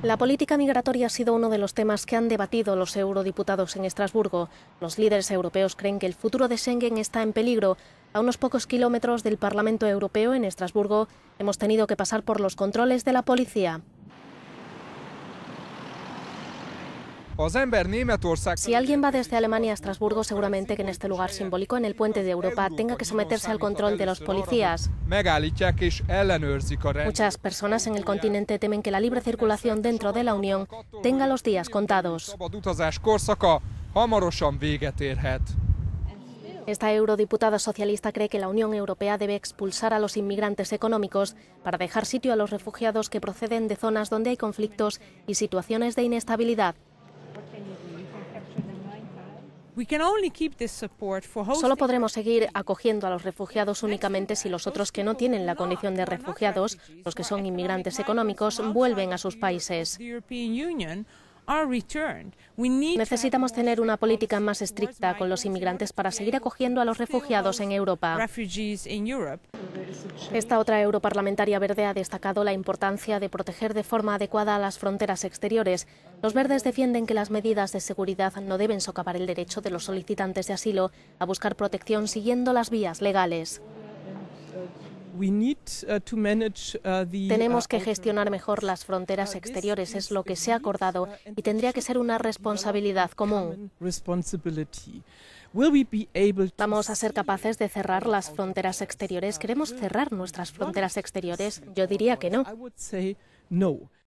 La política migratoria ha sido uno de los temas que han debatido los eurodiputados en Estrasburgo. Los líderes europeos creen que el futuro de Schengen está en peligro. A unos pocos kilómetros del Parlamento Europeo, en Estrasburgo, hemos tenido que pasar por los controles de la policía. Si alguien va desde Alemania a Estrasburgo, seguramente que en este lugar simbólico, en el puente de Europa, tenga que someterse al control de los policías. Muchas personas en el continente temen que la libre circulación dentro de la Unión tenga los días contados. Esta eurodiputada socialista cree que la Unión Europea debe expulsar a los inmigrantes económicos para dejar sitio a los refugiados que proceden de zonas donde hay conflictos y situaciones de inestabilidad. Solo podremos seguir acogiendo a los refugiados únicamente si los otros que no tienen la condición de refugiados, los que son inmigrantes económicos, vuelven a sus países. Necesitamos tener una política más estricta con los inmigrantes para seguir acogiendo a los refugiados en Europa. Esta otra europarlamentaria verde ha destacado la importancia de proteger de forma adecuada las fronteras exteriores. Los verdes defienden que las medidas de seguridad no deben socavar el derecho de los solicitantes de asilo a buscar protección siguiendo las vías legales. Uh, uh, uh, Tenemos que gestionar mejor las fronteras exteriores, es lo que se ha acordado, y tendría que ser una responsabilidad común. ¿Vamos a ser capaces de cerrar las fronteras exteriores? ¿Queremos cerrar nuestras fronteras exteriores? Yo diría que no.